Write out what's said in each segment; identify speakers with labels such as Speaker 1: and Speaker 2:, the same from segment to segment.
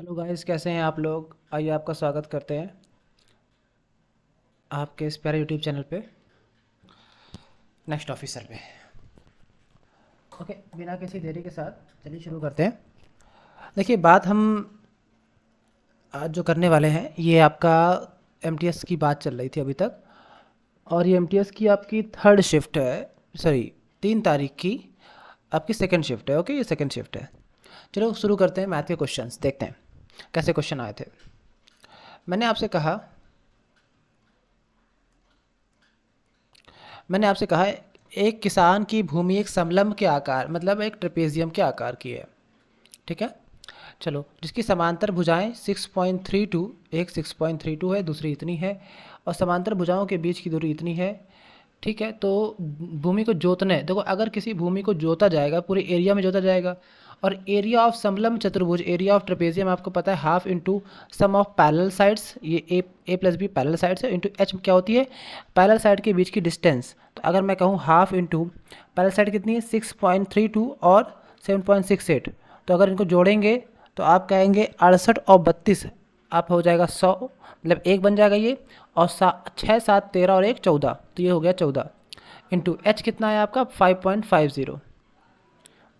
Speaker 1: hello guys कैसे हैं आप लोग आइए आपका स्वागत करते हैं आपके इस प्यारे यूट्यूब चैनल पे नेक्स्ट ऑफिसर पे ओके बिना किसी देरी के साथ चलिए शुरू करते हैं देखिए बात हम आज जो करने वाले हैं ये आपका एम की बात चल रही थी अभी तक और ये एम की आपकी थर्ड शिफ्ट है सॉरी तीन तारीख की आपकी सेकेंड शिफ्ट है ओके ये सेकेंड शिफ्ट है चलो शुरू करते हैं मैथ के क्वेश्चंस देखते हैं कैसे क्वेश्चन आए थे मैंने आपसे कहा मैंने आपसे कहा एक किसान की भूमि एक समलम के आकार मतलब एक ट्रेपेजियम के आकार की है ठीक है चलो जिसकी समांतर भुजाएं 6.32 एक 6.32 है दूसरी इतनी है और समांतर भुजाओं के बीच की दूरी इतनी है ठीक है तो भूमि को जोतने देखो अगर किसी भूमि को जोता जाएगा पूरे एरिया में जोता जाएगा और एरिया ऑफ समलम चतुर्भुज एरिया ऑफ ट्रपेजियम आपको पता है half into sum of parallel sides ये A A plus B parallel sides है इंटू एच क्या होती है पैरल साइड के बीच की डिस्टेंस तो अगर मैं कहूँ हाफ इंटू पैरल साइड कितनी है सिक्स पॉइंट थ्री टू और सेवन पॉइंट सिक्स एट तो अगर इनको जोड़ेंगे तो आप कहेंगे अड़सठ और बत्तीस आप हो जाएगा सौ मतलब एक बन जाएगा ये और सा छः सात तेरह और एक चौदह तो ये हो गया चौदह इंटू एच कितना है आपका फाइव पॉइंट फाइव ज़ीरो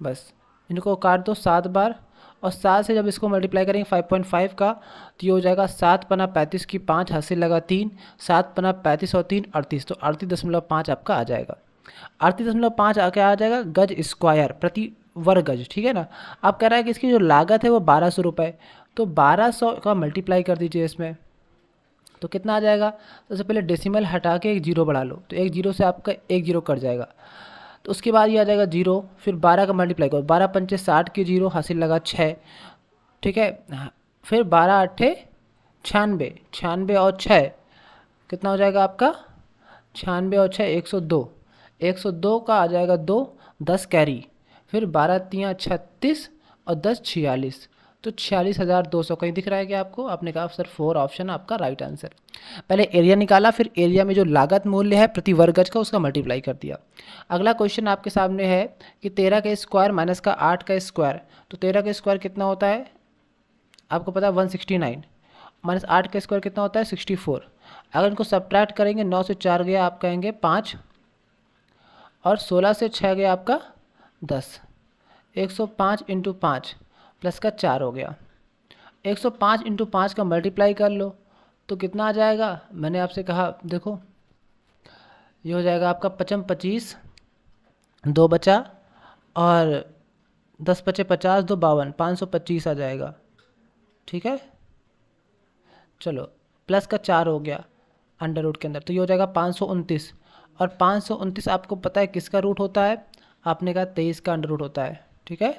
Speaker 1: बस इनको काट दो सात बार और सात से जब इसको मल्टीप्लाई करेंगे फाइव पॉइंट फाइव का तो ये हो जाएगा सात पना पैंतीस की पाँच हासिल लगा तीन सात पना पैंतीस और तीन अड़तीस तो अड़तीस दशमलव पाँच आपका आ जाएगा अड़तीस दशमलव पाँच आके आ जाएगा गज स्क्वायर प्रति वर्ग गज ठीक है ना आप कह रहा है कि इसकी जो लागत है वो बारह सौ रुपये तो बारह सौ का मल्टीप्लाई कर दीजिए इसमें तो कितना आ जाएगा सबसे तो पहले डेसिमल हटा के एक जीरो बढ़ा लो तो एक जीरो से आपका एक जीरो कट जाएगा तो उसके बाद ये आ जाएगा जीरो फिर बारह का मल्टीप्लाई करो बारह पंचे साठ की जीरो हासिल लगा छः ठीक है फिर बारह अट्ठे छियानवे छियानवे और छः कितना हो जाएगा आपका छियानवे और छः एक सौ दो एक सौ दो का आ जाएगा दो दस कैरी फिर बारह तियाँ छत्तीस और दस छियालीस तो छियालीस हज़ार दो सौ कहीं दिख रहा है क्या आपको आपने कहा सर फोर ऑप्शन आपका राइट आंसर पहले एरिया निकाला फिर एरिया में जो लागत मूल्य है प्रति वर्ग गज का उसका मल्टीप्लाई कर दिया अगला क्वेश्चन आपके सामने है कि तेरह का स्क्वायर माइनस का आठ का स्क्वायर तो तेरह का स्क्वायर कितना होता है आपको पता है वन सिक्सटी नाइन माइनस आठ का स्क्वायर कितना होता है सिक्सटी फोर अगर इनको सब्ट्रैक्ट करेंगे नौ से चार गया आप कहेंगे पाँच और सोलह से छः गया आपका दस एक सौ पाँच इंटू पाँच प्लस का चार हो गया एक सौ पाँच इंटू पाँच का मल्टीप्लाई कर लो तो कितना आ जाएगा मैंने आपसे कहा देखो ये हो जाएगा आपका पचम पच्चीस दो बचा और दस पचे पचास दो बावन पाँच सौ पच्चीस आ जाएगा ठीक है चलो प्लस का चार हो गया अंडर रूट के अंदर तो ये हो जाएगा पाँच सौ उनतीस और पाँच सौ उनतीस आपको पता है किसका रूट होता है आपने कहा तेईस का अंडर रूट होता है ठीक है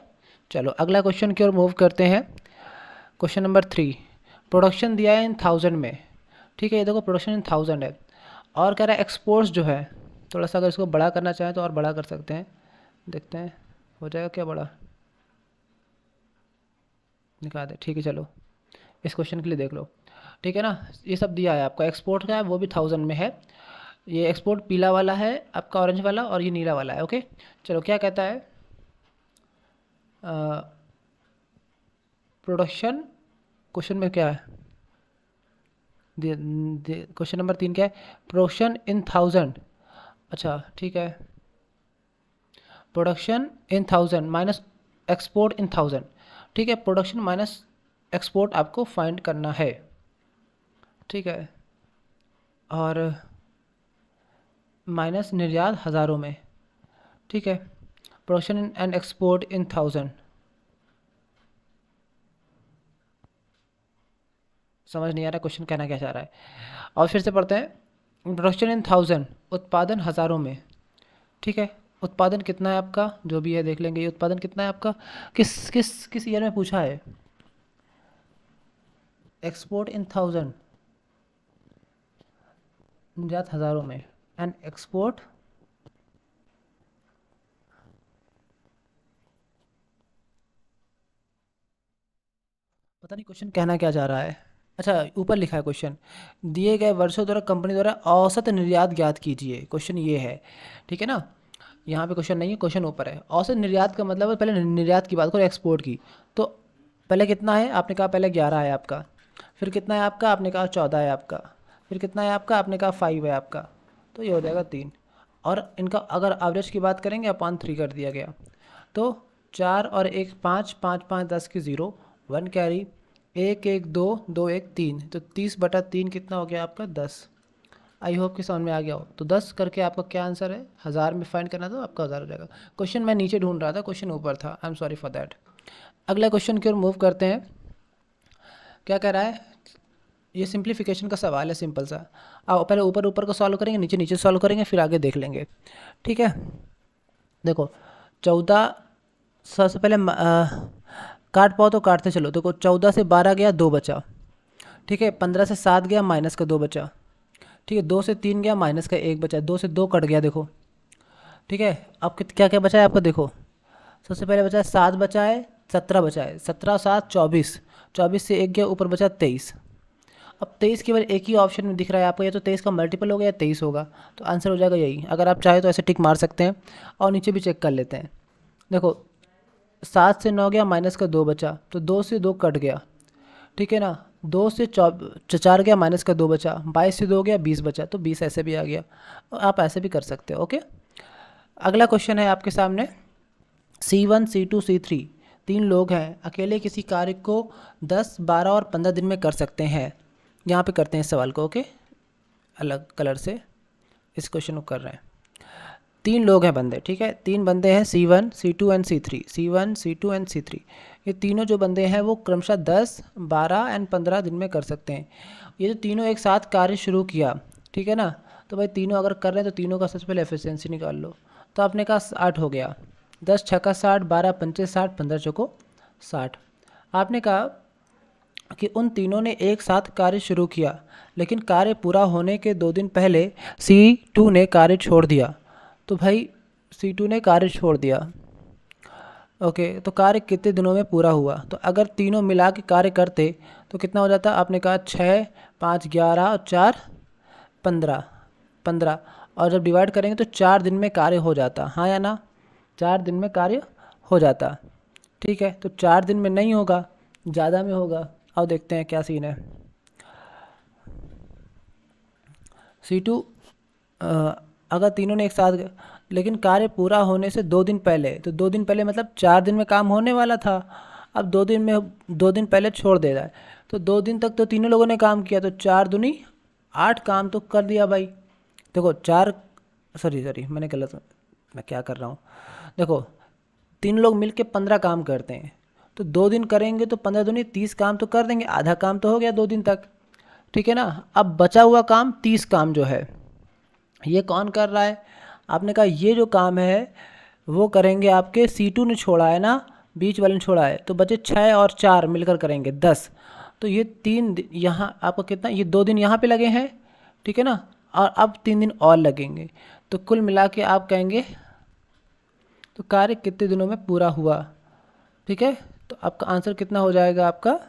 Speaker 1: चलो अगला क्वेश्चन की ओर मूव करते हैं क्वेश्चन नंबर थ्री प्रोडक्शन दिया है इन थाउजेंड में ठीक है ये देखो प्रोडक्शन इन थाउजेंड है और कह रहा है एक्सपोर्ट्स जो है थोड़ा सा अगर इसको बड़ा करना चाहें तो और बड़ा कर सकते हैं देखते हैं हो जाएगा क्या बड़ा निकाल दे ठीक है चलो इस क्वेश्चन के लिए देख लो ठीक है ना ये सब दिया है आपका एक्सपोर्ट का है वो भी थाउजेंड में है ये एक्सपोर्ट पीला वाला है आपका ऑरेंज वाला और ये नीला वाला है ओके चलो क्या कहता है प्रोडक्शन क्वेश्चन में क्या है क्वेश्चन नंबर तीन क्या है प्रोडक्शन इन थाउजेंड अच्छा ठीक है production in thousand minus export in thousand ठीक है प्रोडक्शन माइनस एक्सपोर्ट आपको फाइंड करना है ठीक है और माइनस निर्यात हज़ारों में ठीक है production and export in thousand समझ नहीं आ रहा क्वेश्चन कहना क्या चाह रहा है और फिर से पढ़ते हैं इंट्रोडक्शन इन थाउजेंड उत्पादन हज़ारों में ठीक है उत्पादन कितना है आपका जो भी है देख लेंगे ये उत्पादन कितना है आपका किस किस किस ईयर में पूछा है एक्सपोर्ट इन थाउजेंड निर्यात हज़ारों में एंड एक्सपोर्ट पता नहीं क्वेश्चन कहना क्या जा रहा है अच्छा ऊपर लिखा है क्वेश्चन दिए गए वर्षों द्वारा कंपनी द्वारा औसत निर्यात ज्ञात कीजिए क्वेश्चन ये है ठीक है ना यहाँ पे क्वेश्चन नहीं है क्वेश्चन ऊपर है औसत निर्यात का मतलब पहले निर्यात की बात करो एक्सपोर्ट की तो पहले कितना है आपने कहा पहले ग्यारह है आपका फिर कितना है आपका आपने कहा चौदह है आपका फिर कितना है आपका आपने कहा फाइव है आपका तो ये हो जाएगा तीन और इनका अगर एवरेज की बात करेंगे अपॉन थ्री कर दिया गया तो चार और एक पाँच पाँच पाँच दस की ज़ीरो वन कैरी एक एक दो दो एक तीन तो तीस बटा तीन कितना हो गया आपका दस आई होप कि समझ में आ गया हो तो दस करके आपका क्या आंसर है हज़ार में फाइंड करना था तो आपका हज़ार हो जाएगा क्वेश्चन मैं नीचे ढूंढ रहा था क्वेश्चन ऊपर था I am sorry for that अगला क्वेश्चन की ओर मूव करते हैं क्या कह रहा है ये सिंप्लीफिकेशन का सवाल है सिंपल सा आप पहले ऊपर ऊपर को सॉल्व करेंगे नीचे नीचे सॉल्व करेंगे फिर आगे देख लेंगे ठीक है देखो चौदह सबसे पहले काट पाओ तो काटते चलो देखो चौदह से बारह गया दो बचा ठीक है पंद्रह से सात गया माइनस का दो बचा ठीक है दो से तीन गया माइनस का एक बचा दो से दो कट गया देखो ठीक है अब क्या क्या बचा है आपको देखो सबसे पहले बचा है सात बचा है सत्रह बचा है सत्रह सात चौबीस चौबीस से एक गया ऊपर बचा तेईस अब तेईस केवल एक ही ऑप्शन में दिख रहा है आपको या तो तेईस का मल्टीपल होगा या तेईस होगा तो आंसर हो जाएगा यही अगर आप चाहें तो ऐसे टिक मार सकते हैं और नीचे भी चेक कर लेते हैं देखो सात से नौ गया माइनस का दो बचा तो दो से दो कट गया ठीक है ना दो से चौ चार गया माइनस का दो बचा बाईस से दो गया बीस बचा तो बीस ऐसे भी आ गया आप ऐसे भी कर सकते हो ओके अगला क्वेश्चन है आपके सामने C one C two C three तीन लोग हैं अकेले किसी कार्य को दस बारह और पंद्रह दिन में कर सकते हैं यहाँ पे करते हैं इस सवाल को ओके अलग कलर से इस क्वेश्चन को कर रहे हैं तीन लोग हैं बंदे ठीक है तीन बंदे हैं C one C two and C three C one C two and C three ये तीनों जो बंदे हैं वो क्रमशः दस बारह एंड पंद्रह दिन में कर सकते हैं ये जो तीनों एक साथ कार्य शुरू किया ठीक है ना तो भाई तीनों अगर कर रहे हैं तो तीनों का सबसे पहले एफिशिएंसी निकाल लो तो आपने कहा साठ हो गया दस छक्का साठ बारह पंचे साठ पंद्रह चौको साठ आपने कहा कि उन तीनों ने एक साथ कार्य शुरू किया लेकिन कार्य पूरा होने के दो दिन पहले सी टू ने कार्य छोड़ दिया तो भाई टू ने कार्य छोड़ दिया ओके तो कार्य कितने दिनों में पूरा हुआ तो अगर तीनों मिला के कार्य करते तो कितना हो जाता आपने कहा छः पाँच ग्यारह और चार पंद्रह पंद्रह और जब डिवाइड करेंगे तो चार दिन में कार्य हो जाता हाँ या ना चार दिन में कार्य हो जाता ठीक है तो चार दिन में नहीं होगा ज़्यादा में होगा अब देखते हैं क्या सीन है सी टू अगर तीनों ने एक साथ लेकिन कार्य पूरा होने से दो दिन पहले तो दो दिन पहले मतलब चार दिन में काम होने वाला था अब दो दिन में दो दिन पहले छोड़ दे रहा है तो दो दिन तक तो तीनों लोगों ने काम किया तो चार दुनी आठ काम तो कर दिया भाई देखो चार सॉरी सॉरी मैंने गलत मैं क्या कर रहा हूँ देखो तीन लोग मिल के पंद्रह काम करते हैं तो दो दिन करेंगे तो पंद्रह दुनी तीस काम तो कर देंगे आधा काम तो हो गया दो दिन तक ठीक है ना अब बचा हुआ काम तीस काम जो है ये कौन कर रहा है आपने कहा ये जो काम है वो करेंगे आपके सीटू ने छोड़ा है ना बीच वाले ने छोड़ा है तो बचे छः और चार मिलकर करेंगे दस तो ये तीन यहाँ आपका कितना ये दो दिन यहाँ पे लगे हैं ठीक है ना और अब तीन दिन और लगेंगे तो कुल मिला के आप कहेंगे तो कार्य कितने दिनों में पूरा हुआ ठीक है तो आपका आंसर कितना हो जाएगा आपका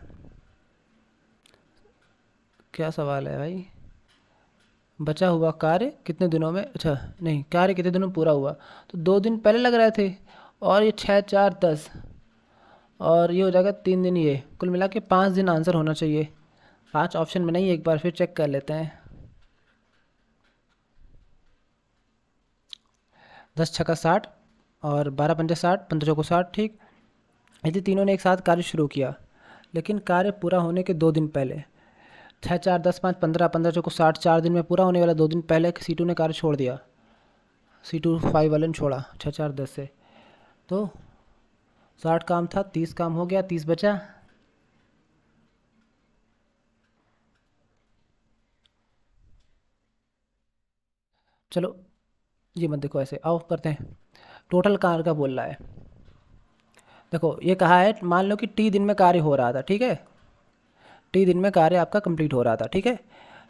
Speaker 1: क्या सवाल है भाई बचा हुआ कार्य कितने दिनों में अच्छा नहीं कार्य कितने दिनों में पूरा हुआ तो दो दिन पहले लग रहे थे और ये छः चार दस और ये हो जाएगा तीन दिन ये कुल मिला के पाँच दिन आंसर होना चाहिए पाँच ऑप्शन में नहीं एक बार फिर चेक कर लेते हैं दस छक्का साठ और बारह पंजा साठ पंद्रह चौको साठ ठीक यदि तीनों ने एक साथ कार्य शुरू किया लेकिन कार्य पूरा होने के दो दिन पहले छः चार दस पाँच पंद्रह पंद्रह चौको साठ चार दिन में पूरा होने वाला दो दिन पहले सीटू ने कार्य छोड़ दिया सीटू फाइव वाले ने छोड़ा छः चार दस से तो साठ काम था तीस काम हो गया तीस बचा चलो ये मत देखो ऐसे आओ करते हैं टोटल कार का बोल रहा है देखो ये कहा है मान लो कि टी दिन में कार्य हो रहा था ठीक है टी दिन में कार्य आपका कंप्लीट हो रहा था ठीक है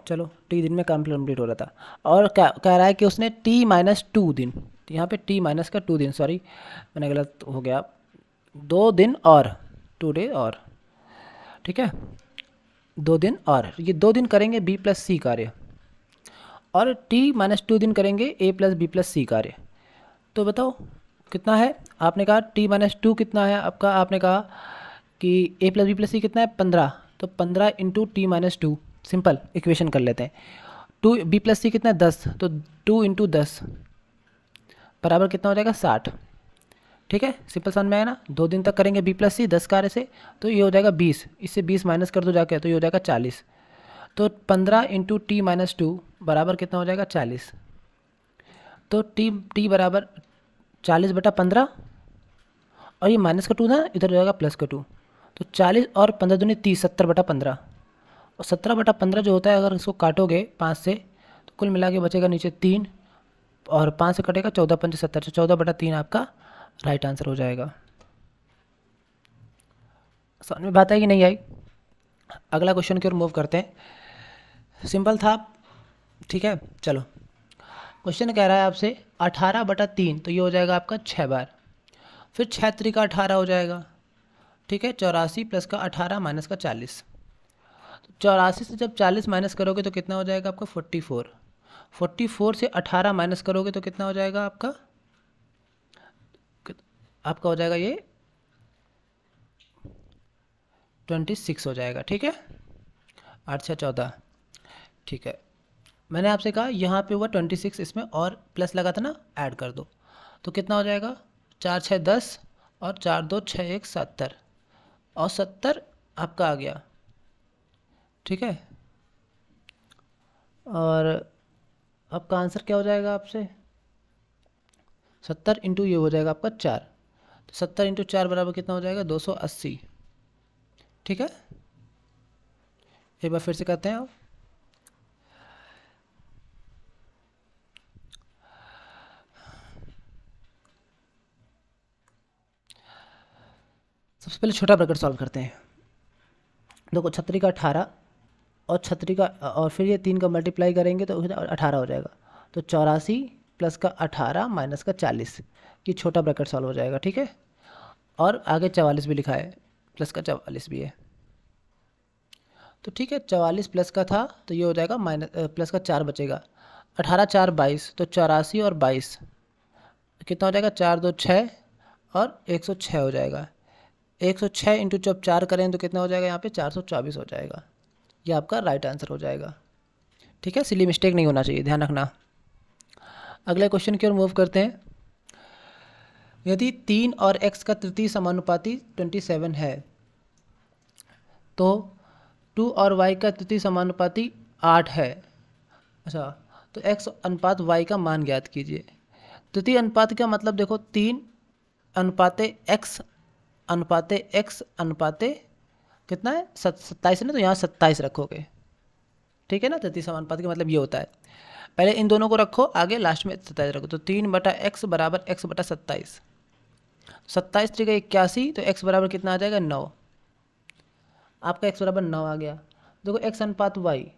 Speaker 1: चलो टी दिन में काम कंप्लीट हो रहा था और कह कह रहा है कि उसने टी माइनस टू दिन यहाँ पे टी माइनस का टू दिन सॉरी मैंने गलत हो गया दो दिन और टू डे और ठीक है दो दिन और ये दो दिन करेंगे बी प्लस सी कार्य और टी माइनस टू दिन करेंगे A plus B plus C कार्य तो बताओ कितना है आपने कहा टी माइनस टू कितना है आपका आपने कहा कि A plus B plus C कितना है पंद्रह तो पंद्रह into T minus two simple equation कर लेते हैं टू बी प्लस सी कितना है दस तो टू इंटू दस बराबर कितना हो जाएगा साठ ठीक है सिंपल समझ में आया ना दो दिन तक करेंगे बी प्लस सी दस कार्य से तो ये हो जाएगा बीस इससे बीस माइनस कर दो जाके तो ये हो जाएगा चालीस तो पंद्रह इंटू टी माइनस टू बराबर कितना हो जाएगा चालीस तो टी टी बराबर चालीस बटा पंद्रह और ये माइनस का टू ना इधर हो जाएगा प्लस का टू तो चालीस और पंद्रह दोनों तीस सत्तर बटा पंद्रह और सत्रह बटा पंद्रह जो होता है अगर इसको काटोगे पाँच से तो कुल मिला के बचेगा नीचे तीन और पाँच से कटेगा चौदह पंच सत्तर तो चौदह बटा तीन आपका राइट आंसर हो जाएगा समझ में बात आई कि नहीं आई अगला क्वेश्चन की ओर मूव करते हैं सिंपल था ठीक है चलो क्वेश्चन कह रहा है आपसे अठारह बटा तीन तो ये हो जाएगा आपका छः बार फिर छः तरीका अठारह हो जाएगा ठीक है चौरासी प्लस का अठारह माइनस का चालीस चौरासी से जब चालीस माइनस करोगे तो कितना हो जाएगा आपका फोर्टी फोर फोर्टी फोर से अठारह माइनस करोगे तो कितना हो जाएगा आपका आपका हो जाएगा ये ट्वेंटी सिक्स हो जाएगा ठीक है आठ छः चौदह ठीक है मैंने आपसे कहा यहाँ पे हुआ ट्वेंटी सिक्स इसमें और प्लस लगा था ना ऐड कर दो तो कितना हो जाएगा चार छः दस और चार दो छः एक सत्तर और सत्तर आपका आ गया ठीक है और आपका आंसर क्या हो जाएगा आपसे सत्तर इंटू ये हो जाएगा आपका चार तो सत्तर इंटू चार बराबर कितना हो जाएगा दो सौ अस्सी ठीक है एक बार फिर से कहते हैं आप सबसे पहले छोटा ब्रैकेट सॉल्व करते हैं देखो छतरी का अठारह और छतरी का और फिर ये तीन का मल्टीप्लाई करेंगे तो अठारह हो जाएगा तो चौरासी प्लस का अठारह माइनस का चालीस ये छोटा ब्रैकेट सॉल्व हो जाएगा ठीक है और आगे चवालीस भी लिखा है प्लस का चवालीस भी है तो ठीक है चवालीस प्लस का था तो ये हो जाएगा माइनस प्लस का चार बचेगा अठारह चार बाईस तो चौरासी और बाईस कितना हो जाएगा चार दो छः और एक सौ छः हो जाएगा एक सौ छः इंटू जब चार करें तो कितना हो जाएगा यहाँ पे चार सौ चौबीस हो जाएगा ये आपका राइट आंसर हो जाएगा ठीक है सिली मिस्टेक नहीं होना चाहिए ध्यान रखना अगले क्वेश्चन की ओर मूव करते हैं यदि तीन और एक्स का तृतीय समानुपाती ट्वेंटी सेवन है तो टू और वाई का तृतीय समानुपाती आठ है अच्छा तो एक्स अनुपात वाई का मान ज्ञात कीजिए तृतीय अनुपात का मतलब देखो तीन अनुपाते एक्स अनुपाते एक्स अनुपाते कितना है सत सत्ताईस है ना तो यहाँ सत्ताईस रखोगे ठीक है ना तैतीस अनुपात का मतलब ये होता है पहले इन दोनों को रखो आगे लास्ट में सत्ताईस रखो तो तीन बटा एक्स बराबर एक्स बटा सत्ताईस सत्ताईस त्रिका इक्यासी तो एक्स बराबर कितना आ जाएगा नौ आपका एक्स बराबर नौ आ गया देखो एक्स अनुपात वाई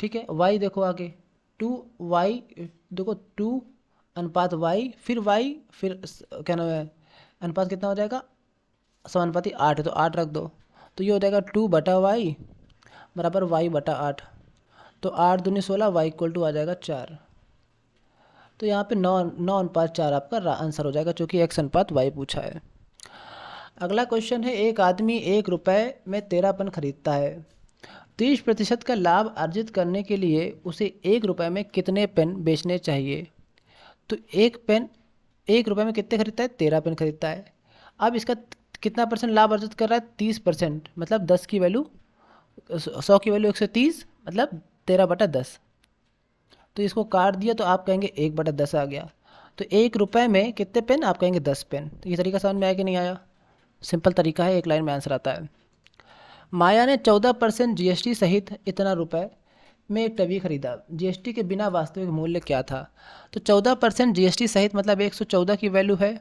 Speaker 1: ठीक है वाई देखो आगे टू वाई देखो टू अनुपात वाई फिर वाई फिर क्या नाम है अनुपात कितना हो जाएगा समानुपाती आठ है तो आठ रख दो तो ये हो जाएगा टू बटा वाई बराबर वाई बटा आठ तो आठ दूनी सोलह वाई इक्वल टू आ जाएगा चार तो यहाँ पे नौ नौ अनुपात चार आपका आंसर हो जाएगा क्योंकि एक्स अनुपात वाई पूछा है अगला क्वेश्चन है एक आदमी एक रुपये में तेरहपन खरीदता है तीस प्रतिशत का लाभ अर्जित करने के लिए उसे एक रुपये में कितने पेन बेचने चाहिए तो एक पेन एक रुपये में कितने खरीदता है तेरह पेन खरीदता है अब इसका कितना परसेंट लाभ अर्जित कर रहा है तीस परसेंट मतलब दस की वैल्यू सौ की वैल्यू एक सौ तीस मतलब तेरह बटा दस तो इसको काट दिया तो आप कहेंगे एक बटा दस आ गया तो एक रुपये में कितने पेन आप कहेंगे दस पेन तो ये तरीका समझ में आया कि नहीं आया सिंपल तरीका है एक लाइन में आंसर आता है माया ने चौदह परसेंट टी सहित इतना रुपये में एक टवी खरीदा जीएसटी के बिना वास्तविक मूल्य क्या था तो चौदह परसेंट टी सहित मतलब एक सौ चौदह की वैल्यू है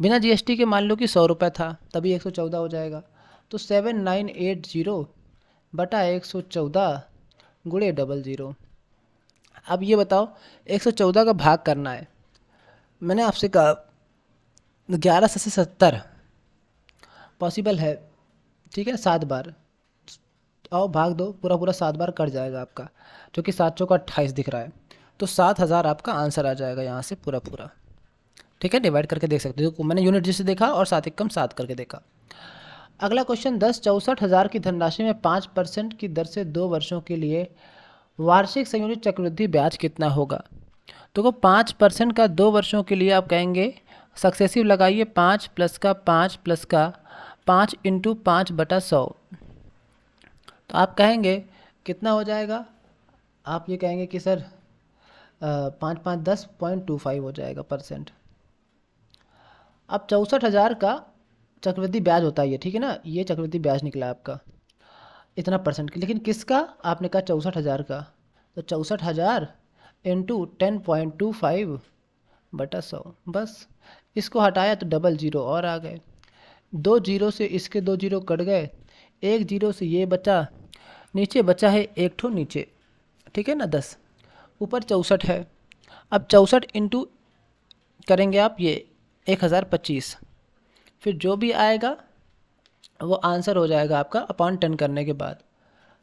Speaker 1: बिना जीएसटी के मान लो कि सौ रुपये था तभी एक सौ चौदह हो जाएगा तो सेवन नाइन एट जीरो बटा एक सौ चौदह गुड़े डबल ज़ीरो अब ये बताओ एक सौ चौदह का भाग करना है मैंने आपसे कहा ग्यारह से सत्तर पॉसिबल है ठीक है सात बार आओ भाग दो पूरा पूरा सात बार कट जाएगा आपका जो कि सात सौ का अट्ठाईस दिख रहा है तो सात हज़ार आपका आंसर आ जाएगा यहाँ से पूरा पूरा ठीक है डिवाइड करके देख सकते हो मैंने यूनिट जिससे देखा और सात कम सात करके देखा अगला क्वेश्चन दस चौसठ हज़ार की धनराशि में पाँच परसेंट की दर से दो वर्षों के लिए वार्षिक संयोजित चक्रवृद्धि ब्याज कितना होगा तो वो पाँच परसेंट का दो वर्षों के लिए आप कहेंगे सक्सेसिव लगाइए पाँच प्लस का पाँच प्लस का पाँच इंटू पाँच बटा सौ तो आप कहेंगे कितना हो जाएगा आप ये कहेंगे कि सर पाँच पाँच दस पॉइंट टू फाइव हो जाएगा परसेंट अब चौंसठ हज़ार का चक्रवृद्धि ब्याज होता है ये ठीक है ना ये चक्रवृद्धि ब्याज निकला आपका इतना परसेंट लेकिन किसका आपने कहा चौंसठ हज़ार का तो चौंसठ हज़ार into ten point two five बटा सौ बस इसको हटाया तो डबल जीरो और आ गए दो जीरो से इसके दो जीरो कट गए एक जीरो से ये बचा नीचे बचा है एक ठो नीचे ठीक है ना दस ऊपर चौंसठ है अब चौंसठ इंटू करेंगे आप ये एक हज़ार पच्चीस फिर जो भी आएगा वो आंसर हो जाएगा आपका अपॉन टेन करने के बाद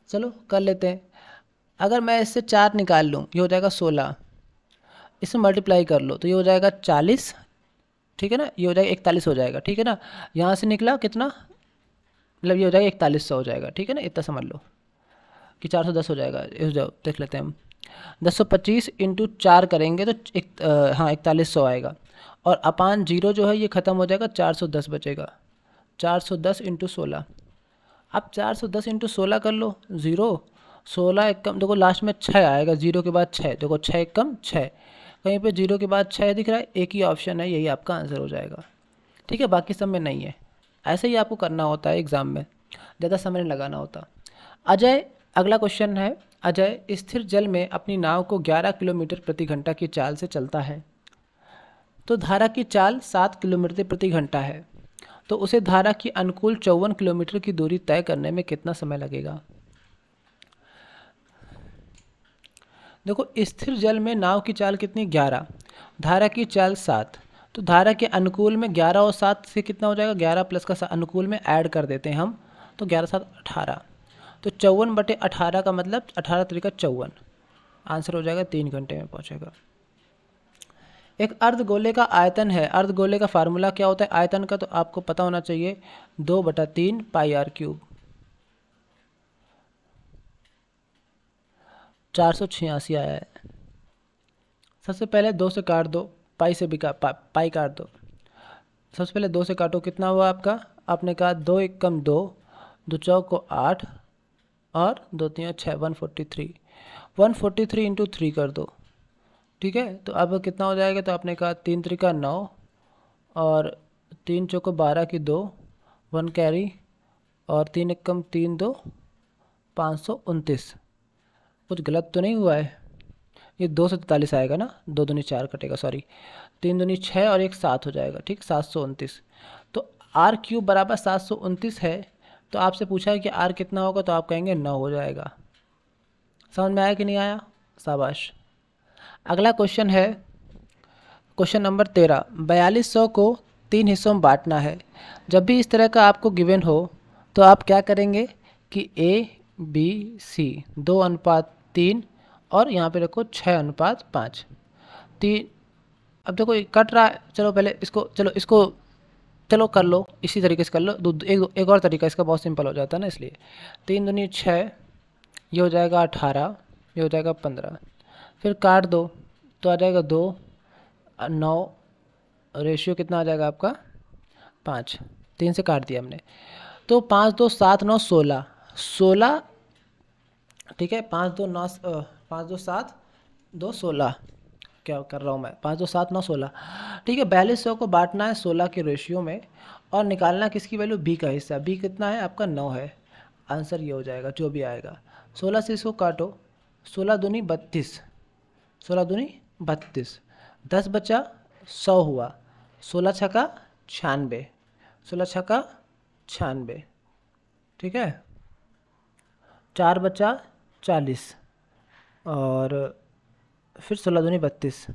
Speaker 1: चलो कर लेते हैं अगर मैं इससे चार निकाल लूँ ये हो जाएगा सोलह इसमें मल्टीप्लाई कर लो तो ये हो जाएगा चालीस ठीक है ना ये हो जाएगा इकतालीस हो जाएगा ठीक है ना यहाँ से निकला कितना मतलब ये हो जाएगा इकतालीस सौ हो जाएगा ठीक है ना इतना समझ लो कि चार सौ दस हो जाएगा इस जाओ देख लेते हैं हम दस सौ पच्चीस इंटू चार करेंगे तो एक आ, हाँ इकतालीस सौ आएगा और अपान जीरो जो है ये ख़त्म हो जाएगा चार सौ दस बचेगा चार सौ दस इंटू सोलह आप चार सौ दस इंटू सोलह कर लो ज़ीरो सोलह एक कम देखो लास्ट में छः आएगा जीरो के बाद छः देखो छः एक कम छः कहीं पे जीरो के बाद छः दिख रहा है एक ही ऑप्शन है यही आपका आंसर हो जाएगा ठीक है बाकी सब में नहीं है ऐसे ही आपको करना होता है एग्ज़ाम में ज़्यादा समय नहीं लगाना होता अजय अगला क्वेश्चन है अजय स्थिर जल में अपनी नाव को 11 किलोमीटर प्रति घंटा की चाल से चलता है तो धारा की चाल सात किलोमीटर प्रति घंटा है तो उसे धारा की अनुकूल चौवन किलोमीटर की दूरी तय करने में कितना समय लगेगा देखो स्थिर जल में नाव की चाल कितनी ग्यारह धारा की चाल सात तो धारा के अनुकूल में ग्यारह और सात से कितना हो जाएगा ग्यारह प्लस का अनुकूल में ऐड कर देते हैं हम तो ग्यारह सात अठारह तो चौवन बटे अठारह का मतलब अठारह तरीका चौवन आंसर हो जाएगा तीन घंटे में पहुँचेगा एक अर्ध गोले का आयतन है अर्ध गोले का फार्मूला क्या होता है आयतन का तो आपको पता होना चाहिए दो बटा तीन पाई आर क्यूब चार सौ छियासी आया है सबसे पहले दो से काट दो पाई से भी का, पा, पाई काट दो सबसे पहले दो से काटो कितना हुआ आपका आपने कहा दो एक कम दो दो चौक को आठ और दो तीन छः one forty three one forty three into three कर दो ठीक है तो अब कितना हो जाएगा तो आपने कहा तीन त्रिका नौ और तीन चौको बारह की दो वन कैरी और तीन एकम तीन दो पाँच सौ उनतीस कुछ गलत तो नहीं हुआ है ये दो सौ तैतालीस आएगा ना दो दूनी चार कटेगा सॉरी तीन दूनी छः और एक सात हो जाएगा ठीक सात सौ उनतीस तो आर क्यूब बराबर सात सौ उनतीस है तो आपसे पूछा है कि आर कितना होगा तो आप कहेंगे नौ हो जाएगा समझ में आया कि नहीं आया शाबाश अगला क्वेश्चन है क्वेश्चन नंबर तेरह बयालीस सौ को तीन हिस्सों में बांटना है जब भी इस तरह का आपको गिवन हो तो आप क्या करेंगे कि ए बी सी दो अनुपात तीन और यहाँ पे रखो छः अनुपात पाँच तीन अब देखो तो कट रहा है चलो पहले इसको चलो इसको चलो कर लो इसी तरीके से कर लो दो एक एक और तरीका इसका बहुत सिंपल हो जाता है ना इसलिए तीन दुनिया छः ये हो जाएगा अठारह ये हो जाएगा पंद्रह फिर काट दो तो आ जाएगा दो नौ रेशियो कितना आ जाएगा आपका पाँच तीन से काट दिया हमने तो पाँच दो सात नौ सोलह सोलह ठीक है पाँच दो नौ पाँच दो सात दो सोलह क्या कर रहा हूँ मैं पाँच दो सात नौ सोलह ठीक है बयालीस सौ को बांटना है सोलह के रेशियो में और निकालना किसकी वैल्यू बी का हिस्सा बी कितना है आपका नौ है आंसर ये हो जाएगा जो भी आएगा सोलह से इसको काटो सोलह दूनी बत्तीस सोलह दूनी बत्तीस दस बचा सौ हुआ सोलह छका छियानवे सोलह छका छानबे ठीक है चार बचा चालीस और फिर सोलह दूनी बत्तीस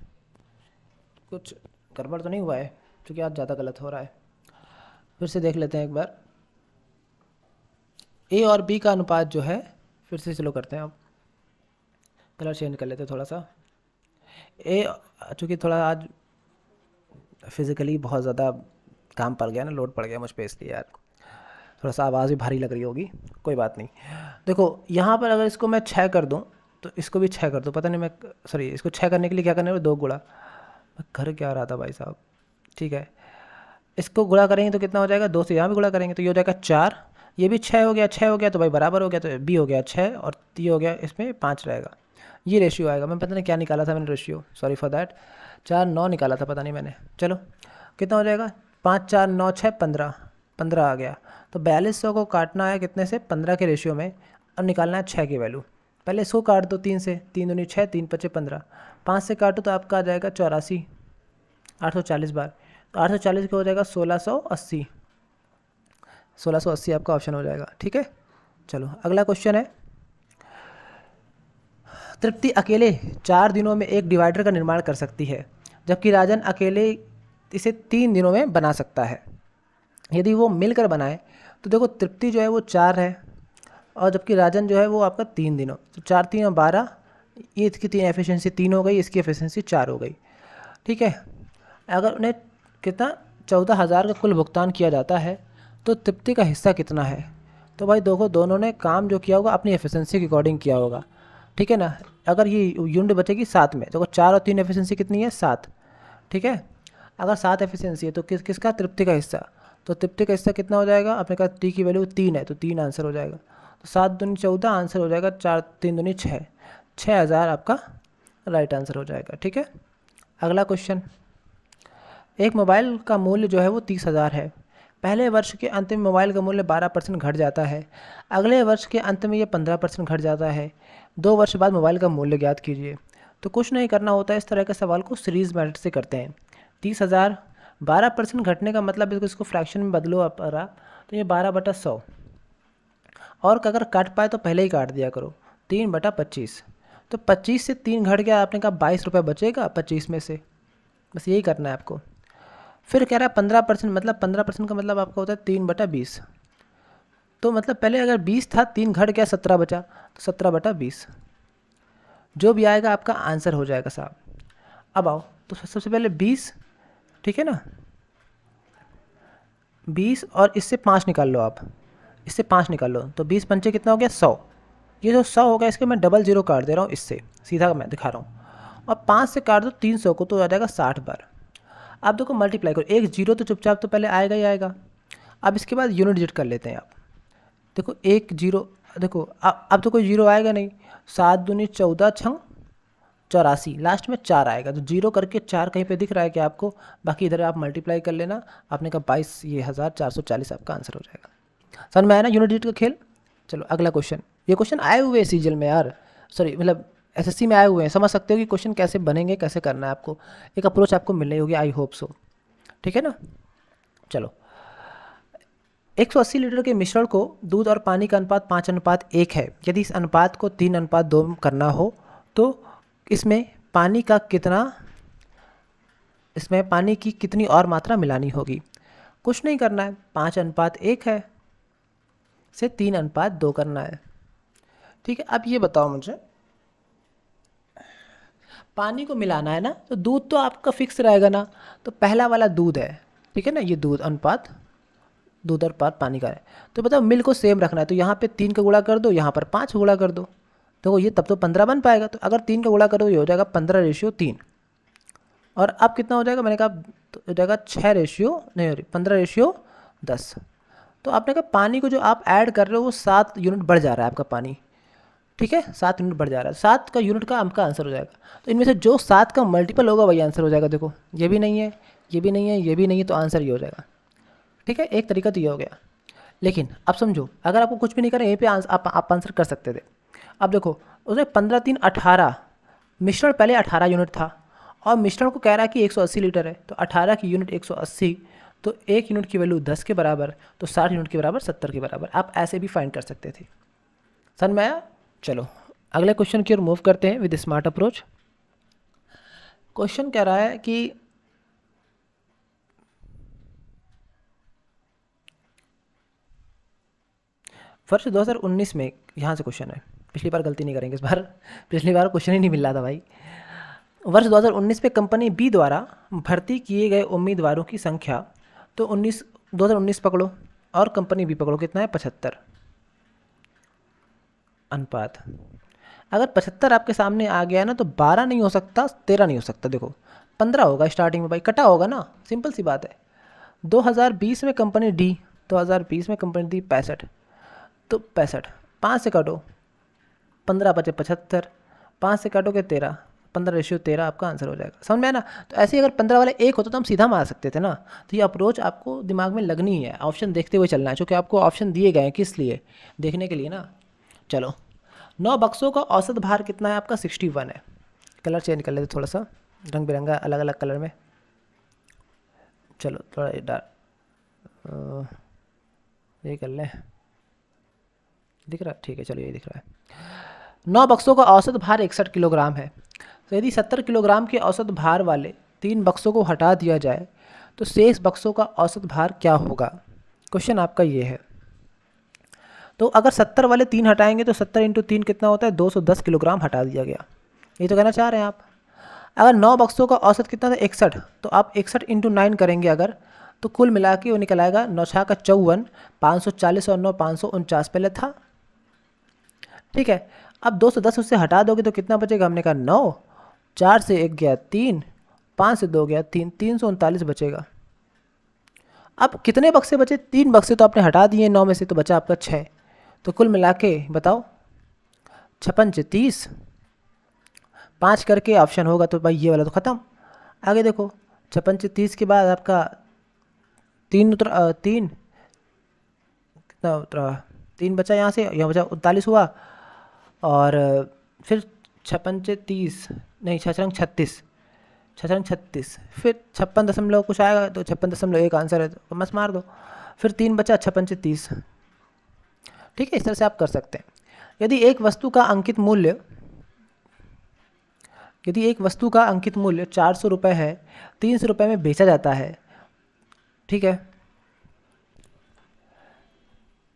Speaker 1: कुछ गड़बड़ तो नहीं हुआ है क्योंकि आज ज़्यादा गलत हो रहा है फिर से देख लेते हैं एक बार ए और बी का अनुपात जो है फिर से चलो करते हैं अब कलर चेंज कर लेते हैं थोड़ा सा ए चूँकि थोड़ा आज फिज़िकली बहुत ज़्यादा काम पड़ गया ना लोड पड़ गया मुझ पर इसलिए यार थोड़ा सा आवाज़ भी भारी लग रही होगी कोई बात नहीं देखो यहाँ पर अगर इसको मैं छः कर दूँ तो इसको भी छः कर दूँ पता नहीं मैं सॉरी इसको छः करने के लिए क्या करने दो गुड़ा मैं कर क्या रहा था भाई साहब ठीक है इसको गुड़ा करेंगे तो कितना हो जाएगा दो से यहाँ भी गुड़ा करेंगे तो ये हो जाएगा चार ये भी छः हो गया छः हो गया तो भाई बराबर हो गया तो बी हो गया छः और ती हो गया इसमें पाँच रहेगा ये रेशियो आएगा मैं पता नहीं क्या निकाला था मैंने रेशियो सॉरी फॉर दैट चार नौ निकाला था पता नहीं मैंने चलो कितना हो जाएगा पाँच चार नौ छः पंद्रह पंद्रह आ गया तो बयालीस सौ को काटना है कितने से पंद्रह के रेशियो में और निकालना है छः की वैल्यू पहले इसको काट दो तीन से तीन दूनी छः तीन पच्चे पंद्रह पाँच से काटो तो आपका आ जाएगा चौरासी आठ सौ चालीस बार तो आठ सौ चालीस का हो जाएगा सोलह सौ अस्सी सोलह सौ अस्सी आपका ऑप्शन हो जाएगा ठीक है चलो अगला क्वेश्चन है तृप्ति अकेले चार दिनों में एक डिवाइडर का निर्माण कर सकती है जबकि राजन अकेले इसे तीन दिनों में बना सकता है यदि वो मिलकर बनाए तो देखो तृप्ति जो है वो चार है और जबकि राजन जो है वो आपका तीन दिनों तो चार तीन और बारह ये इसकी तीन एफिशिएंसी तीन हो गई इसकी एफिशिएंसी चार हो गई ठीक है अगर उन्हें कितना चौदह हज़ार का कुल भुगतान किया जाता है तो तृप्ति का हिस्सा कितना है तो भाई देखो दोनों ने काम जो किया होगा अपनी एफिशिएंसी के अकॉर्डिंग किया होगा ठीक है ना अगर ये यूनिट बचेगी सात में तो चार और तीन एफिशिएंसी कितनी है सात ठीक है अगर सात एफिशिएंसी है तो किस किसका तृप्ति का हिस्सा तो तृप्ति का हिस्सा कितना हो जाएगा अपने कहा टी की वैल्यू तीन है तो तीन आंसर हो जाएगा तो सात दूनी चौदह आंसर हो जाएगा चार तीन दूनी छः छः हज़ार आपका राइट आंसर हो जाएगा ठीक है अगला क्वेश्चन एक मोबाइल का मूल्य जो है वो तीस हज़ार है पहले वर्ष के अंत में मोबाइल का मूल्य 12 परसेंट घट जाता है अगले वर्ष के अंत में यह 15 परसेंट घट जाता है दो वर्ष बाद मोबाइल का मूल्य ज्ञात कीजिए तो कुछ नहीं करना होता है इस तरह के सवाल को सीरीज़ मैट से करते हैं तीस हज़ार बारह परसेंट घटने का मतलब इसको, इसको फ्रैक्शन में बदलो आप तो ये बारह बटा सौ और अगर काट पाए तो पहले ही काट दिया करो तीन बटा पच्चीस तो पच्चीस से तीन घट गया आपने कहा बाईस रुपये बचेगा पच्चीस में से बस यही करना है आपको फिर कह रहा है पंद्रह परसेंट मतलब पंद्रह परसेंट का मतलब आपका होता है तीन बटा बीस तो मतलब पहले अगर बीस था तीन घट गया सत्रह बचा तो सत्रह बटा बीस जो भी आएगा आपका आंसर हो जाएगा साहब अब आओ तो सबसे पहले बीस ठीक है ना बीस और इससे पाँच निकाल लो आप इससे पाँच निकाल लो तो बीस पंचे कितना हो गया सौ ये जो सौ होगा इसके मैं डबल जीरो काट दे रहा हूँ इससे सीधा मैं दिखा रहा हूँ और पाँच से काट दो तीन सौ को तो आ जाएगा साठ बार आप देखो मल्टीप्लाई करो एक जीरो तो चुपचाप तो पहले आएगा ही आएगा अब इसके बाद यूनिट डिजिट कर लेते हैं आप देखो एक जीरो देखो अब अब तो कोई जीरो आएगा नहीं सात दूनी चौदह छंग चौरासी लास्ट में चार आएगा तो जीरो करके चार कहीं पे दिख रहा है कि आपको बाकी इधर आप मल्टीप्लाई कर लेना आपने कहा बाईस ये हज़ार चार सौ चालीस आपका आंसर हो जाएगा सर में आया ना यूनिट डिजिट का खेल चलो अगला क्वेश्चन ये क्वेश्चन आए हुए सीजल में यार सॉरी मतलब एसएससी में आए हुए हैं समझ सकते हो कि क्वेश्चन कैसे बनेंगे कैसे करना है आपको एक अप्रोच आपको मिलनी होगी आई होप सो ठीक है ना चलो 180 लीटर के मिश्रण को दूध और पानी का अनुपात पाँच अनुपात एक है यदि इस अनुपात को तीन अनुपात दो करना हो तो इसमें पानी का कितना इसमें पानी की कितनी और मात्रा मिलानी होगी कुछ नहीं करना है पाँच अनुपात एक है से तीन अनुपात दो करना है ठीक है अब ये बताओ मुझे पानी को मिलाना है ना तो दूध तो आपका फिक्स रहेगा ना तो पहला वाला दूध है ठीक है ना ये दूध अनुपात दूध और पात पानी का है तो बताओ मिल को सेम रखना है तो यहाँ पे तीन का गुड़ा कर दो यहाँ पर पाँच गुड़ा कर दो देखो तो ये तब तो पंद्रह बन पाएगा तो अगर तीन का गुड़ा करो ये हो जाएगा पंद्रह रेशियो तीन और अब कितना हो जाएगा मैंने कहा तो हो जाएगा छः रेशियो नहीं हो रही पंद्रह रेशियो दस तो आपने कहा पानी को जो आप ऐड कर रहे हो वो सात यूनिट बढ़ जा रहा है आपका पानी ठीक है सात यूनिट बढ़ जा रहा है सात का यूनिट का आपका आंसर हो जाएगा तो इनमें से जो सात का मल्टीपल होगा वही आंसर हो जाएगा देखो ये भी नहीं है ये भी नहीं है ये भी नहीं है तो आंसर ये हो जाएगा ठीक है एक तरीका तो ये हो गया लेकिन अब समझो अगर आपको कुछ भी नहीं करें यहीं पर आप आप आंसर कर सकते थे अब देखो उसमें पंद्रह तीन अठारह मिश्रण पहले अठारह यूनिट था और मिश्रण को कह रहा है कि एक लीटर है तो अठारह की यूनिट एक तो एक यूनिट की वैल्यू दस के बराबर तो साठ यूनिट के बराबर सत्तर के बराबर आप ऐसे भी फाइंड कर सकते थे सर मैं चलो अगले क्वेश्चन की ओर मूव करते हैं विद स्मार्ट अप्रोच क्वेश्चन कह रहा है कि वर्ष 2019 में यहाँ से क्वेश्चन है पिछली बार गलती नहीं करेंगे इस बार पिछली बार क्वेश्चन ही नहीं मिल रहा था भाई वर्ष 2019 में कंपनी बी द्वारा भर्ती किए गए उम्मीदवारों की संख्या तो 19 2019 पकड़ो और कंपनी बी पकड़ो कितना है पचहत्तर अनुपात अगर पचहत्तर आपके सामने आ गया ना तो बारह नहीं हो सकता तेरह नहीं हो सकता देखो पंद्रह होगा स्टार्टिंग में भाई कटा होगा ना सिंपल सी बात है 2020 में कंपनी डी 2020 में कंपनी डी पैंसठ तो पैंसठ पाँच से काटो पंद्रह पचे पचहत्तर पाँच से काटो के तेरह पंद्रह रेशियो तेरह आपका आंसर हो जाएगा समझ में आया ना तो ऐसे ही अगर पंद्रह वाले एक होते तो हम सीधा मार सकते थे ना तो ये अप्रोच आपको दिमाग में लगनी है ऑप्शन देखते हुए चलना है क्योंकि आपको ऑप्शन दिए गए हैं किस लिए देखने के लिए ना चलो नौ बक्सों का औसत भार कितना है आपका सिक्सटी वन है कलर चेंज कर लेते थोड़ा सा रंग बिरंगा अलग अलग कलर में चलो थोड़ा डार ये कर लें दिख रहा ठीक है चलो ये दिख रहा है नौ बक्सों का औसत भार इकसठ किलोग्राम है तो यदि सत्तर किलोग्राम के औसत भार वाले तीन बक्सों को हटा दिया जाए तो शेष बक्सों का औसत भार क्या होगा क्वेश्चन आपका ये है तो अगर सत्तर वाले तीन हटाएंगे तो सत्तर इंटू तीन कितना होता है दो सौ दस किलोग्राम हटा दिया गया ये तो कहना चाह रहे हैं आप अगर नौ बक्सों का औसत कितना था इकसठ तो आप इकसठ इंटू नाइन करेंगे अगर तो कुल मिला के वो निकल आएगा नौ छः का चौवन पाँच सौ चालीस और नौ पाँच सौ उनचास पहले था ठीक है अब दो सौ दस उससे हटा दोगे तो कितना बचेगा हमने कहा नौ चार से एक गया तीन पाँच से दो गया तीन तीन सौ उनतालीस बचेगा अब कितने बक्से बचे तीन बक्से तो आपने हटा दिए नौ में से तो बचा आपका छः तो कुल मिला के बताओ छप्पन से तीस पाँच करके ऑप्शन होगा तो भाई ये वाला तो ख़त्म आगे देखो छप्पन से तीस के बाद आपका तीन उतरा तीन कितना उतरा तीन बचा यहाँ से यहाँ बचा उनतालीस हुआ और फिर छप्पन से तीस नहीं छरंग छत्तीस छरंग छत्तीस फिर छप्पन दशमलव कुछ आएगा तो छप्पन दशमलव एक आंसर है तो मस मार दो फिर तीन बचा छप्पन से तीस ठीक है इस तरह से आप कर सकते हैं यदि एक वस्तु का अंकित मूल्य यदि एक वस्तु का अंकित मूल्य चार सौ रुपये है तीन सौ रुपये में बेचा जाता है ठीक है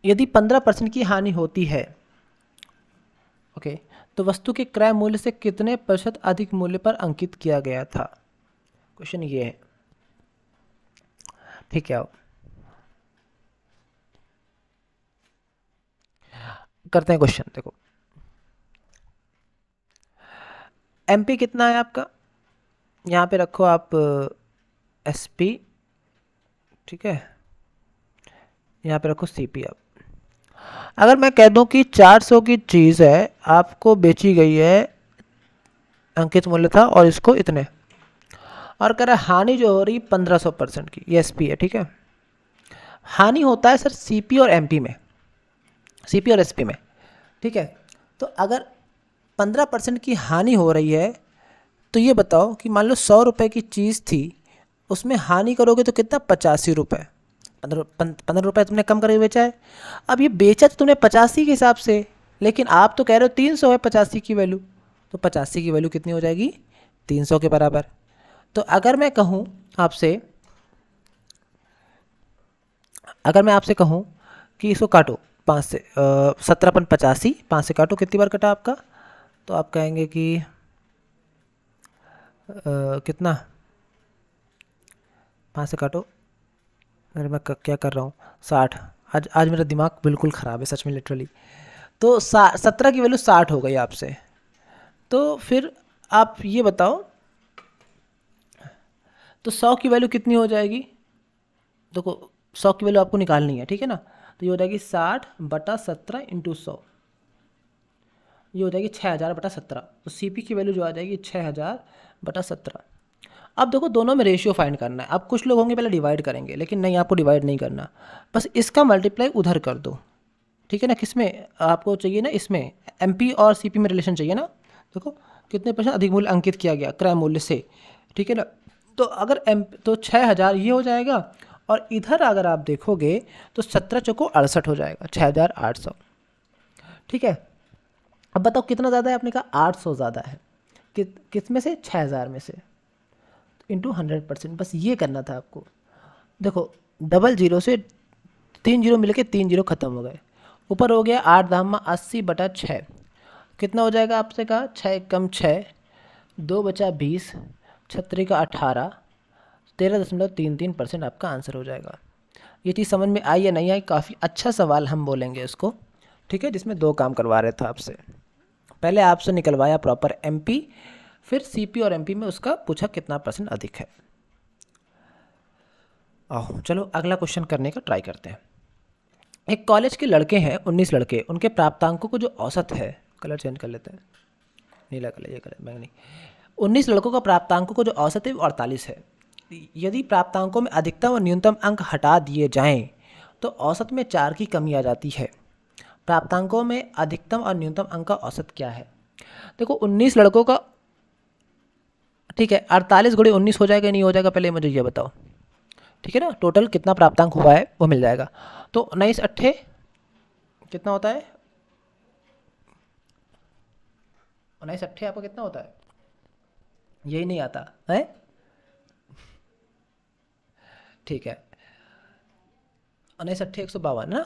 Speaker 1: यदि पंद्रह परसेंट की हानि होती है ओके तो वस्तु के क्रय मूल्य से कितने प्रतिशत अधिक मूल्य पर अंकित किया गया था क्वेश्चन ये है ठीक है करते हैं क्वेश्चन देखो एम पी कितना है आपका यहाँ पे रखो आप एस पी ठीक है यहाँ पे रखो सी पी आप अगर मैं कह दूँ कि 400 की चीज़ है आपको बेची गई है अंकित मूल्य था और इसको इतने और कह रहा हानि जो हो रही 1500 परसेंट की ये एस पी है ठीक है हानि होता है सर सी पी और एम पी में सी पी और एस में ठीक है तो अगर पंद्रह परसेंट की हानि हो रही है तो ये बताओ कि मान लो सौ रुपये की चीज़ थी उसमें हानि करोगे तो कितना पचासी रुपये पंद्रह पंद्रह रुपये तुमने कम करके बेचा है अब ये बेचा तो तुमने पचासी के हिसाब से लेकिन आप तो कह रहे हो तीन सौ है पचासी की वैल्यू तो पचासी की वैल्यू कितनी हो जाएगी तीन सौ के बराबर तो अगर मैं कहूँ आपसे अगर मैं आपसे कहूँ कि इसको काटो पाँच से सत्रह पन पचासी पाँच से काटो कितनी बार कटा आपका तो आप कहेंगे कि आ, कितना पाँच से काटो अरे मैं क्या कर रहा हूँ साठ आज आज मेरा दिमाग बिल्कुल ख़राब है सच में लिटरली तो सा सत्रह की वैल्यू साठ हो गई आपसे तो फिर आप ये बताओ तो सौ की वैल्यू कितनी हो जाएगी देखो सौ की वैल्यू आपको निकालनी है ठीक है ना तो ये हो जाएगी साठ बटा सत्रह इंटू सौ ये हो जाएगी छः हज़ार बटा सत्रह तो सी पी की वैल्यू जो आ जाएगी छः हज़ार बटा सत्रह अब देखो दोनों में रेशियो फाइंड करना है अब कुछ लोग होंगे पहले डिवाइड करेंगे लेकिन नहीं आपको डिवाइड नहीं करना बस इसका मल्टीप्लाई उधर कर दो ठीक है ना में आपको चाहिए ना इसमें एम पी और सी पी में रिलेशन चाहिए ना देखो कितने परसेंट अधिक मूल्य अंकित किया गया क्रय मूल्य से ठीक है ना तो अगर एम तो छः हज़ार ये हो जाएगा और इधर अगर आप देखोगे तो सत्रह चौको अड़सठ हो जाएगा छः हज़ार आठ सौ ठीक है अब बताओ कितना ज़्यादा है आपने कहा आठ सौ ज़्यादा है कि, किस में से छः हज़ार में से इंटू हंड्रेड परसेंट बस ये करना था आपको देखो डबल जीरो से तीन जीरो मिल के तीन जीरो ख़त्म हो गए ऊपर हो गया आठ दाम अस्सी बटा छः कितना हो जाएगा आपसे कहा छः कम छः दो बचा बीस छत्री का अठारह तेरह दशमलव तीन तीन परसेंट आपका आंसर हो जाएगा ये चीज़ समझ में आई या नहीं आई काफ़ी अच्छा सवाल हम बोलेंगे इसको ठीक है जिसमें दो काम करवा रहे थे आपसे पहले आपसे निकलवाया प्रॉपर एम फिर सी और एम में उसका पूछा कितना परसेंट अधिक है आओ चलो अगला क्वेश्चन करने का ट्राई करते हैं एक कॉलेज के लड़के हैं उन्नीस लड़के उनके प्राप्तांकों को जो औसत है कलर चेंज कर लेते हैं नीला कलर ये कलर बैंगनी उन्नीस लड़कों का प्राप्तांकों को जो औसत है वो अड़तालीस है यदि प्राप्तांकों में अधिकतम और न्यूनतम अंक हटा दिए जाएं तो औसत में चार की कमी आ जाती है प्राप्तांकों में अधिकतम और न्यूनतम अंक का औसत क्या है देखो 19 लड़कों का ठीक है 48 गुड़े उन्नीस हो जाएगा नहीं हो जाएगा पहले मुझे ये बताओ ठीक है ना टोटल कितना प्राप्तांक हुआ है वो मिल जाएगा तो उन्नीस अट्ठे कितना होता है उन्नीस अट्ठे आपका कितना होता है यही नहीं आता है ठीक है उन्नीस अट्ठे एक सौ बावन है ना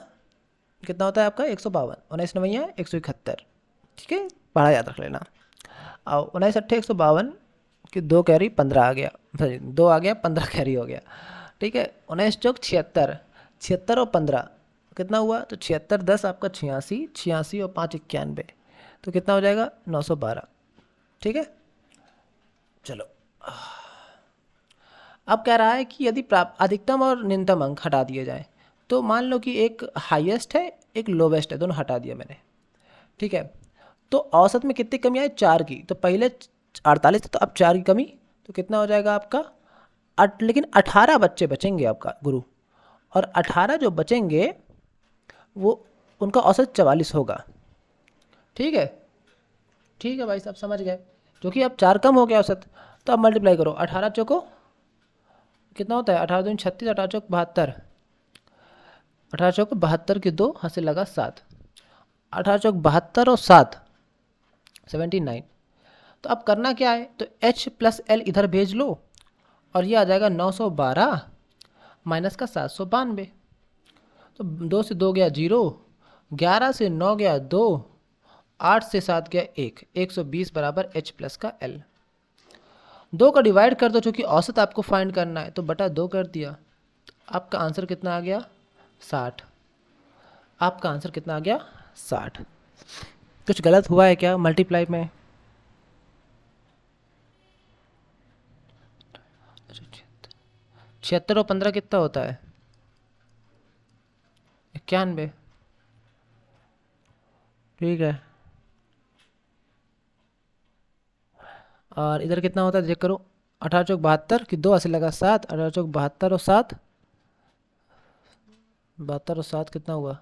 Speaker 1: कितना होता है आपका एक सौ बावन उन्नीस नवैया एक सौ इकहत्तर ठीक है बड़ा याद रख लेना और उन्नीस अट्ठे एक सौ बावन की दो कैरी पंद्रह आ गया सॉरी दो आ गया पंद्रह कैरी हो गया ठीक है उन्नीस चौक छिहत्तर छिहत्तर और पंद्रह कितना हुआ तो छिहत्तर दस आपका छियासी छियासी और पाँच इक्यानवे तो कितना हो जाएगा नौ सौ बारह ठीक है चलो अब कह रहा है कि यदि प्राप्त अधिकतम और न्यूनतम अंक हटा दिए जाएँ तो मान लो कि एक हाईएस्ट है एक लोवेस्ट है दोनों हटा दिया मैंने ठीक है तो औसत में कितनी कमी आई चार की तो पहले अड़तालीस तो अब चार की कमी तो कितना हो जाएगा आपका अट लेकिन अठारह बच्चे बचेंगे आपका गुरु और अठारह जो बचेंगे वो उनका औसत चवालीस होगा ठीक है ठीक है भाई साहब समझ गए क्योंकि अब चार कम हो गया औसत तो अब मल्टीप्लाई करो अठारह चौको कितना होता है अठारह दून छत्तीस अठारह चौक बहत्तर अठारह चौक बहत्तर के दो हंसे लगा सात अठारह चौक बहत्तर और सात सेवेंटी नाइन तो अब करना क्या है तो एच प्लस एल इधर भेज लो और ये आ जाएगा नौ सौ बारह माइनस का सात सौ बानवे तो दो से दो गया जीरो ग्यारह से नौ गया दो आठ से सात गया एक एक सौ बीस बराबर एच प्लस का एल दो का डिवाइड कर दो चूँकि औसत आपको फाइंड करना है तो बटा दो कर दिया आपका आंसर कितना आ गया साठ आपका आंसर कितना आ गया साठ कुछ गलत हुआ है क्या मल्टीप्लाई में छिहत्तर और पंद्रह कितना होता है इक्यानवे ठीक है और इधर कितना होता है चेक करो अठारह चौक बहत्तर कि दो अस्सी लगा सात अठारह चौक बहत्तर और सात बहत्तर और सात कितना हुआ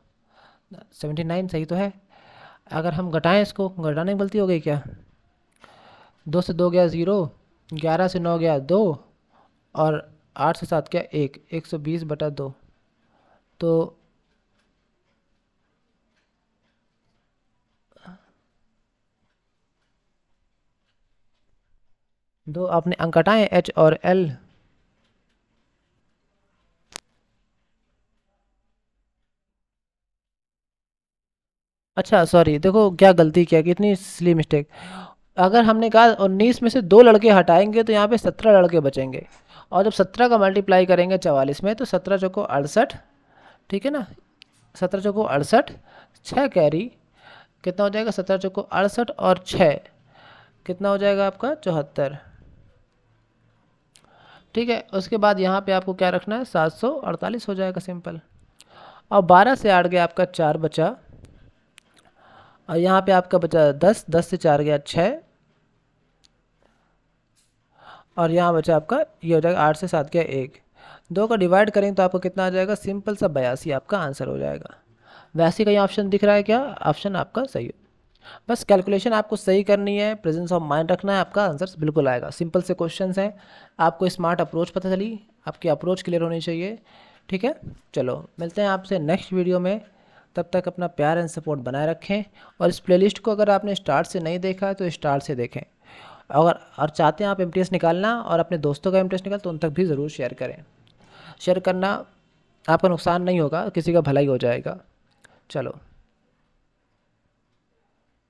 Speaker 1: सेवेंटी नाइन सही तो है अगर हम घटाएं इसको घटाने की गलती हो गई क्या दो से दो गया ज़ीरो ग्यारह से नौ गया दो और आठ से सात गया एक एक सौ बीस बटा दो तो दो आपने अंक हटाए एच और एल अच्छा सॉरी देखो क्या गलती किया कितनी इतनी सिली मिस्टेक अगर हमने कहा उन्नीस में से दो लड़के हटाएंगे तो यहाँ पे सत्रह लड़के बचेंगे और जब सत्रह का मल्टीप्लाई करेंगे चवालीस में तो सत्रह चौको अड़सठ ठीक है ना सत्रह चौको अड़सठ छः कैरी कितना हो जाएगा सत्रह चौको अड़सठ और छः कितना हो जाएगा आपका चौहत्तर ठीक है उसके बाद यहाँ पे आपको क्या रखना है सात सौ अड़तालीस हो जाएगा सिंपल और बारह से आठ गया आपका चार बचा और यहाँ पे आपका बचा दस दस से चार गया छः और यहाँ बचा आपका ये हो जाएगा आठ से सात गया एक दो का डिवाइड करेंगे तो आपको कितना आ जाएगा सिंपल सा बयासी आपका आंसर हो जाएगा वैसे का ये ऑप्शन दिख रहा है क्या ऑप्शन आपका सही है बस कैलकुलेशन आपको सही करनी है प्रेजेंस ऑफ माइंड रखना है आपका आंसर बिल्कुल आएगा सिंपल से क्वेश्चन हैं आपको स्मार्ट अप्रोच पता चली आपकी अप्रोच क्लियर होनी चाहिए ठीक है चलो मिलते हैं आपसे नेक्स्ट वीडियो में तब तक अपना प्यार एंड सपोर्ट बनाए रखें और इस प्लेलिस्ट को अगर आपने स्टार्ट से नहीं देखा है तो स्टार्ट से देखें अगर और चाहते हैं आप एम निकालना और अपने दोस्तों का एम निकाल तो उन तक भी ज़रूर शेयर करें शेयर करना आपका नुकसान नहीं होगा किसी का भलाई हो जाएगा चलो